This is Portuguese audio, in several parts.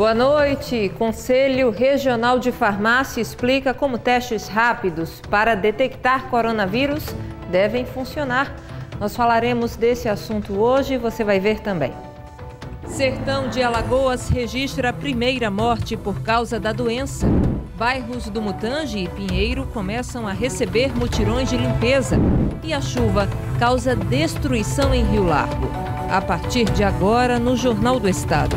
Boa noite. Conselho Regional de Farmácia explica como testes rápidos para detectar coronavírus devem funcionar. Nós falaremos desse assunto hoje você vai ver também. Sertão de Alagoas registra a primeira morte por causa da doença. Bairros do Mutange e Pinheiro começam a receber mutirões de limpeza. E a chuva causa destruição em Rio Largo. A partir de agora, no Jornal do Estado.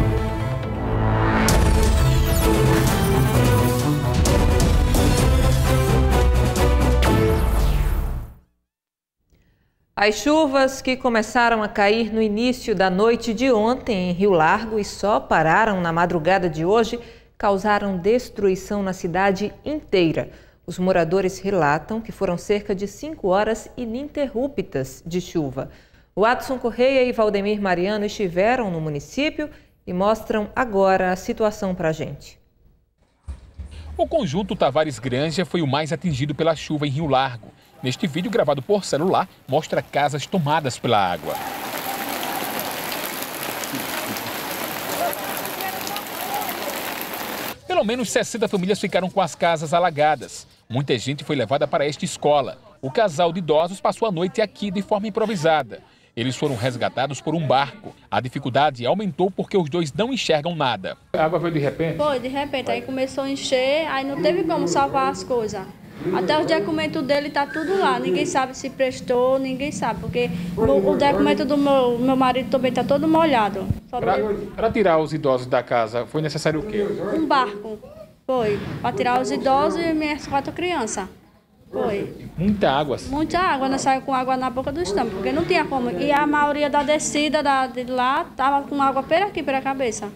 As chuvas que começaram a cair no início da noite de ontem em Rio Largo e só pararam na madrugada de hoje causaram destruição na cidade inteira. Os moradores relatam que foram cerca de cinco horas ininterruptas de chuva. Watson Correia e Valdemir Mariano estiveram no município e mostram agora a situação para a gente. O conjunto Tavares Granja foi o mais atingido pela chuva em Rio Largo. Neste vídeo gravado por celular, mostra casas tomadas pela água. Pelo menos 60 famílias ficaram com as casas alagadas. Muita gente foi levada para esta escola. O casal de idosos passou a noite aqui de forma improvisada. Eles foram resgatados por um barco. A dificuldade aumentou porque os dois não enxergam nada. A água veio de repente? Foi, de repente. Aí começou a encher, aí não teve como salvar as coisas. Até os documentos dele tá tudo lá. Ninguém sabe se prestou, ninguém sabe, porque o, o documento do meu, meu marido também tá todo molhado. Para tirar os idosos da casa, foi necessário o quê? Um barco. Foi. Para tirar os idosos e minhas quatro crianças. Foi. Muita água. Muita água, nós né? saímos com água na boca do estômago, porque não tinha como. E a maioria da descida da, de lá tava com água pela aqui, pela cabeça.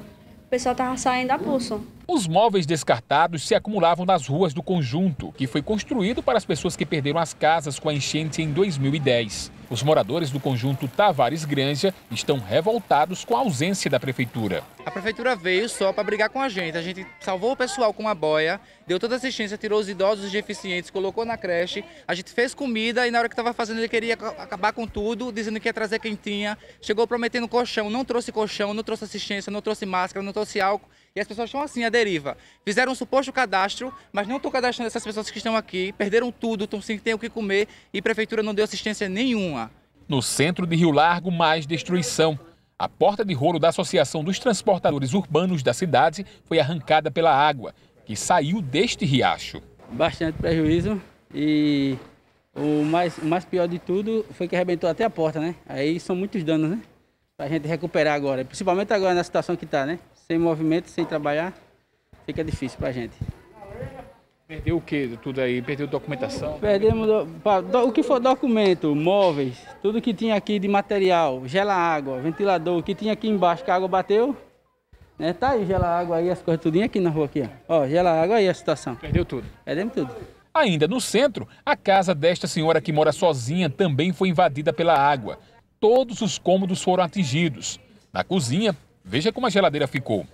O pessoal tava saindo a pulso. Os móveis descartados se acumulavam nas ruas do conjunto, que foi construído para as pessoas que perderam as casas com a enchente em 2010. Os moradores do conjunto Tavares Granja estão revoltados com a ausência da prefeitura. A prefeitura veio só para brigar com a gente. A gente salvou o pessoal com uma boia, deu toda assistência, tirou os idosos os deficientes, colocou na creche. A gente fez comida e na hora que estava fazendo ele queria acabar com tudo, dizendo que ia trazer quentinha. Chegou prometendo colchão, não trouxe colchão, não trouxe assistência, não trouxe máscara, não trouxe álcool. E as pessoas estão assim, à deriva. Fizeram um suposto cadastro, mas não estão cadastrando essas pessoas que estão aqui, perderam tudo, estão sem ter o que comer e a prefeitura não deu assistência nenhuma. No centro de Rio Largo, mais destruição. A porta de rolo da Associação dos Transportadores Urbanos da cidade foi arrancada pela água, que saiu deste riacho. Bastante prejuízo e o mais, o mais pior de tudo foi que arrebentou até a porta, né? Aí são muitos danos, né? Para a gente recuperar agora, principalmente agora na situação que está, né? Sem movimento, sem trabalhar, fica difícil para a gente. Perdeu o que tudo aí? Perdeu documentação? Perdemos do, pra, do, o que for documento, móveis, tudo que tinha aqui de material, gela água, ventilador, o que tinha aqui embaixo que a água bateu, né? Tá aí, gela água aí, as coisas tudinho aqui na rua aqui, ó. ó gela água aí a situação. Perdeu tudo. Perdemos tudo. Ainda no centro, a casa desta senhora que mora sozinha também foi invadida pela água. Todos os cômodos foram atingidos. Na cozinha, veja como a geladeira ficou.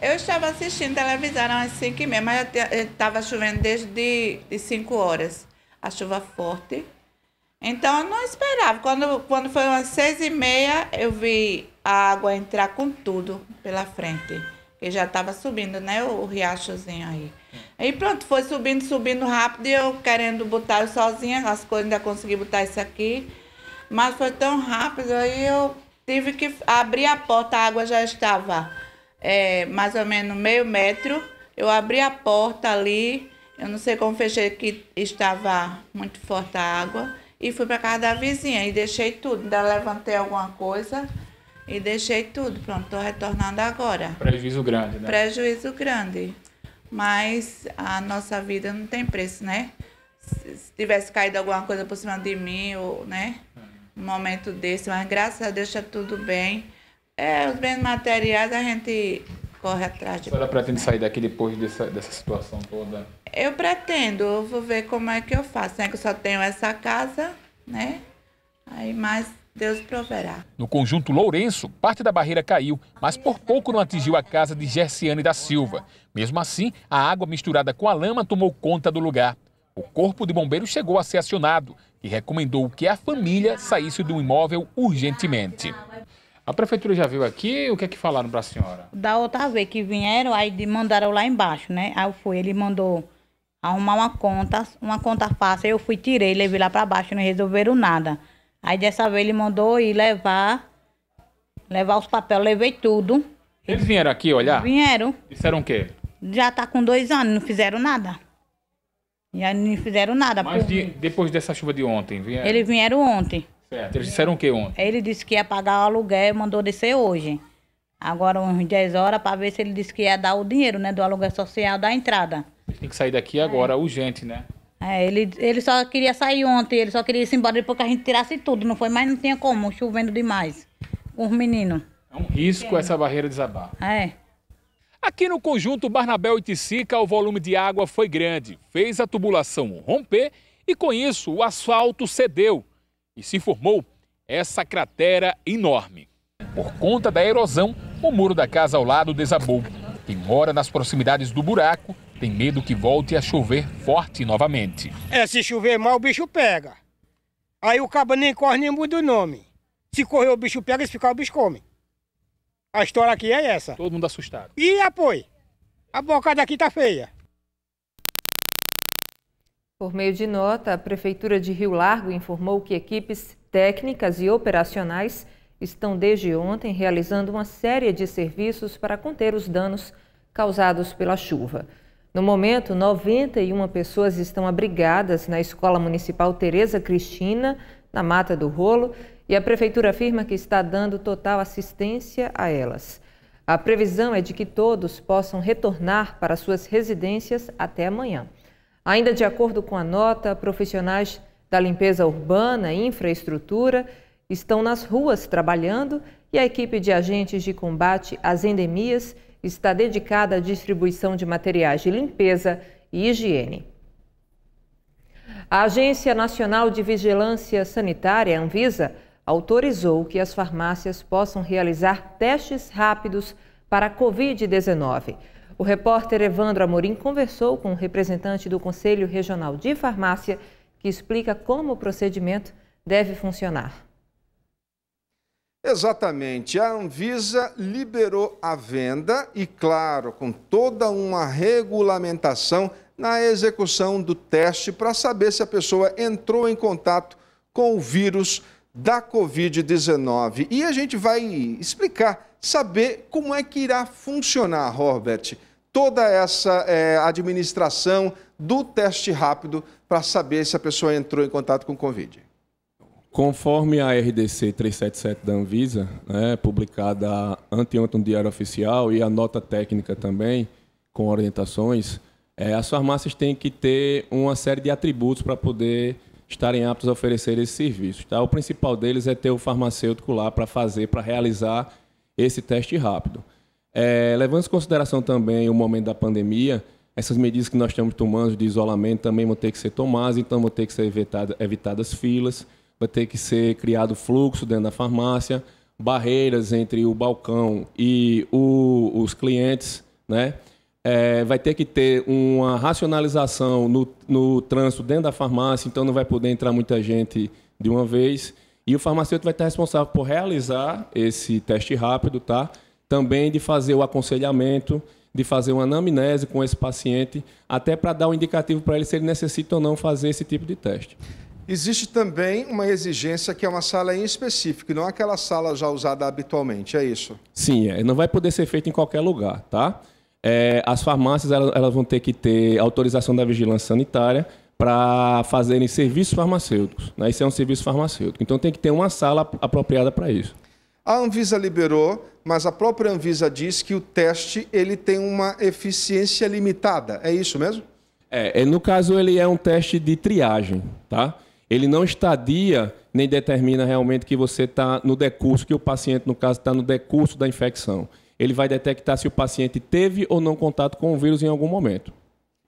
Eu estava assistindo televisão às 5 e meia, mas estava eh, chovendo desde 5 horas. A chuva forte, então eu não esperava. Quando, quando foi umas seis e meia, eu vi a água entrar com tudo pela frente. Porque já estava subindo, né? O, o riachozinho aí. Aí pronto, foi subindo, subindo rápido e eu querendo botar eu sozinha, as coisas ainda consegui botar isso aqui. Mas foi tão rápido, aí eu tive que abrir a porta, a água já estava é, mais ou menos meio metro. Eu abri a porta ali, eu não sei como fechei que estava muito forte a água e fui para casa da vizinha e deixei tudo. Ainda levantei alguma coisa e deixei tudo. Pronto, estou retornando agora. Prejuízo grande, né? Prejuízo grande. Mas a nossa vida não tem preço, né? Se tivesse caído alguma coisa por cima de mim, ou, né? Um momento desse, mas graças a Deus está tudo bem. É, os bens materiais a gente corre atrás de. A senhora pretende sair daqui depois dessa, dessa situação toda? Eu pretendo, eu vou ver como é que eu faço, né? Que eu só tenho essa casa, né? Aí, mas Deus proverá. No conjunto Lourenço, parte da barreira caiu, mas por pouco não atingiu a casa de Gerciane da Silva. Mesmo assim, a água misturada com a lama tomou conta do lugar. O corpo de bombeiros chegou a ser acionado e recomendou que a família saísse do imóvel urgentemente. A prefeitura já viu aqui, o que é que falaram para a senhora? Da outra vez que vieram, aí mandaram lá embaixo, né? Aí eu fui, ele mandou arrumar uma conta, uma conta fácil, eu fui, tirei, levei lá para baixo, não resolveram nada. Aí dessa vez ele mandou ir levar, levar os papéis, levei tudo. Eles vieram aqui olhar? Vieram. Disseram o quê? Já tá com dois anos, não fizeram nada. Já não fizeram nada. Mas de, depois dessa chuva de ontem, vieram? Eles vieram ontem. Certo. Eles disseram o que ontem? Ele disse que ia pagar o aluguel e mandou descer hoje. Agora, uns 10 horas, para ver se ele disse que ia dar o dinheiro, né? Do aluguel social da entrada. Ele tem que sair daqui agora, é. urgente, né? É, ele, ele só queria sair ontem, ele só queria ir embora depois que a gente tirasse tudo, não foi? Mas não tinha como, chovendo demais. Com os meninos. É um risco essa barreira desabar. É. Aqui no conjunto Barnabel Iticica, o volume de água foi grande, fez a tubulação romper e com isso o asfalto cedeu e se formou essa cratera enorme. Por conta da erosão, o muro da casa ao lado desabou. Quem mora nas proximidades do buraco tem medo que volte a chover forte novamente. É, se chover mal, o bicho pega. Aí o cabo nem corre nem muda o nome. Se correr, o bicho pega, se ficar, o bicho come. A história aqui é essa. Todo mundo assustado. E apoio. A bocada aqui tá feia. Por meio de nota, a Prefeitura de Rio Largo informou que equipes técnicas e operacionais estão desde ontem realizando uma série de serviços para conter os danos causados pela chuva. No momento, 91 pessoas estão abrigadas na Escola Municipal Tereza Cristina, na Mata do Rolo, e a prefeitura afirma que está dando total assistência a elas. A previsão é de que todos possam retornar para suas residências até amanhã. Ainda de acordo com a nota, profissionais da limpeza urbana e infraestrutura estão nas ruas trabalhando e a equipe de agentes de combate às endemias está dedicada à distribuição de materiais de limpeza e higiene. A Agência Nacional de Vigilância Sanitária, Anvisa, autorizou que as farmácias possam realizar testes rápidos para a Covid-19. O repórter Evandro Amorim conversou com o um representante do Conselho Regional de Farmácia, que explica como o procedimento deve funcionar. Exatamente. A Anvisa liberou a venda e, claro, com toda uma regulamentação na execução do teste para saber se a pessoa entrou em contato com o vírus da Covid-19. E a gente vai explicar, saber como é que irá funcionar, Robert toda essa é, administração do teste rápido para saber se a pessoa entrou em contato com Covid. Conforme a RDC 377 da Anvisa, né, publicada anteontem no Diário Oficial e a nota técnica também, com orientações, é, as farmácias têm que ter uma série de atributos para poder estarem aptos a oferecer esse serviço. Tá? O principal deles é ter o farmacêutico lá para fazer, para realizar esse teste rápido. É, levando em consideração também o momento da pandemia, essas medidas que nós estamos tomando de isolamento também vão ter que ser tomadas, então vão ter que ser evitada, evitadas filas, vai ter que ser criado fluxo dentro da farmácia, barreiras entre o balcão e o, os clientes, né? É, vai ter que ter uma racionalização no, no trânsito dentro da farmácia, então não vai poder entrar muita gente de uma vez. E o farmacêutico vai estar responsável por realizar esse teste rápido, tá? também de fazer o aconselhamento, de fazer uma anamnese com esse paciente, até para dar um indicativo para ele se ele necessita ou não fazer esse tipo de teste. Existe também uma exigência que é uma sala em específico, não aquela sala já usada habitualmente, é isso? Sim, é. não vai poder ser feito em qualquer lugar, tá? É, as farmácias elas, elas, vão ter que ter autorização da vigilância sanitária para fazerem serviços farmacêuticos. Né? Isso é um serviço farmacêutico. Então tem que ter uma sala apropriada para isso. A Anvisa liberou, mas a própria Anvisa diz que o teste ele tem uma eficiência limitada. É isso mesmo? É, é no caso ele é um teste de triagem, tá? Ele não estadia nem determina realmente que você está no decurso, que o paciente, no caso, está no decurso da infecção. Ele vai detectar se o paciente teve ou não contato com o vírus em algum momento.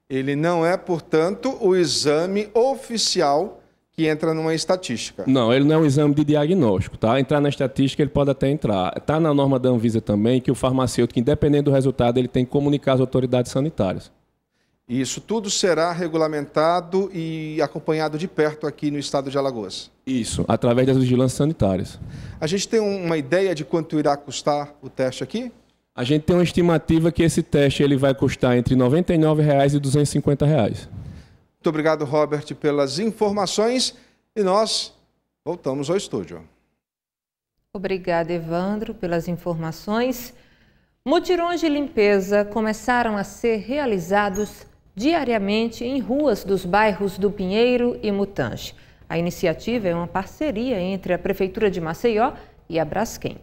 Ele não é, portanto, o exame oficial que entra numa estatística. Não, ele não é um exame de diagnóstico, tá? Entrar na estatística ele pode até entrar. Está na norma da Anvisa também que o farmacêutico, independente do resultado, ele tem que comunicar às autoridades sanitárias. Isso tudo será regulamentado e acompanhado de perto aqui no estado de Alagoas. Isso, através das vigilâncias sanitárias. A gente tem uma ideia de quanto irá custar o teste aqui? A gente tem uma estimativa que esse teste ele vai custar entre R$ 99,00 e R$ 250,00. Muito obrigado, Robert, pelas informações e nós voltamos ao estúdio. Obrigada, Evandro, pelas informações. Mutirões de limpeza começaram a ser realizados diariamente em ruas dos bairros do Pinheiro e Mutange. A iniciativa é uma parceria entre a Prefeitura de Maceió e a Braskem.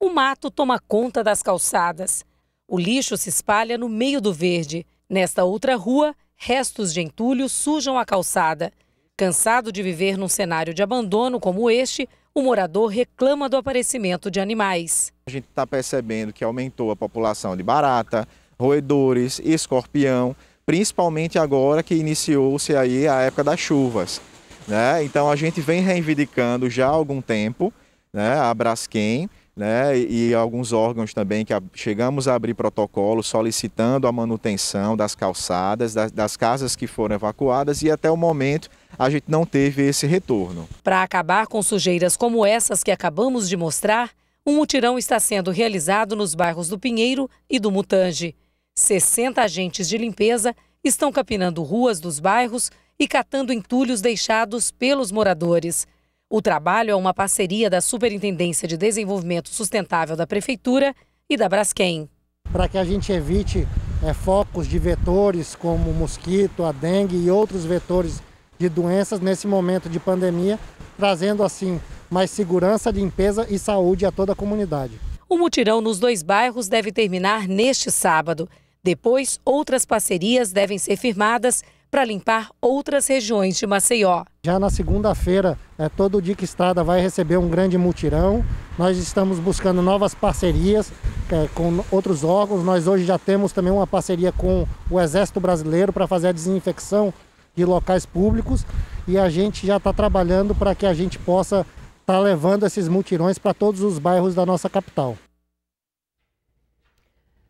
O mato toma conta das calçadas. O lixo se espalha no meio do verde. Nesta outra rua, restos de entulho sujam a calçada. Cansado de viver num cenário de abandono como este, o morador reclama do aparecimento de animais. A gente está percebendo que aumentou a população de barata, roedores, escorpião, principalmente agora que iniciou-se aí a época das chuvas. Né? Então a gente vem reivindicando já há algum tempo né, a Braskem, né, e, alguns órgãos também que chegamos a abrir protocolo solicitando a manutenção das calçadas, das, das casas que foram evacuadas e até o momento a gente não teve esse retorno. Para acabar com sujeiras como essas que acabamos de mostrar, um mutirão está sendo realizado nos bairros do Pinheiro e do Mutange. 60 agentes de limpeza estão capinando ruas dos bairros e catando entulhos deixados pelos moradores. O trabalho é uma parceria da Superintendência de Desenvolvimento Sustentável da Prefeitura e da Braskem. Para que a gente evite é, focos de vetores como o mosquito, a dengue e outros vetores de doenças nesse momento de pandemia, trazendo assim mais segurança, limpeza e saúde a toda a comunidade. O mutirão nos dois bairros deve terminar neste sábado. Depois, outras parcerias devem ser firmadas para limpar outras regiões de Maceió. Já na segunda-feira, é, todo o a Estrada vai receber um grande mutirão. Nós estamos buscando novas parcerias é, com outros órgãos. Nós hoje já temos também uma parceria com o Exército Brasileiro para fazer a desinfecção de locais públicos. E a gente já está trabalhando para que a gente possa estar tá levando esses mutirões para todos os bairros da nossa capital.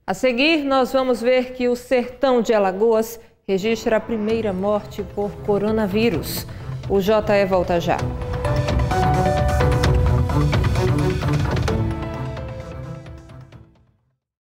A seguir, nós vamos ver que o sertão de Alagoas registra a primeira morte por coronavírus. O JE volta já.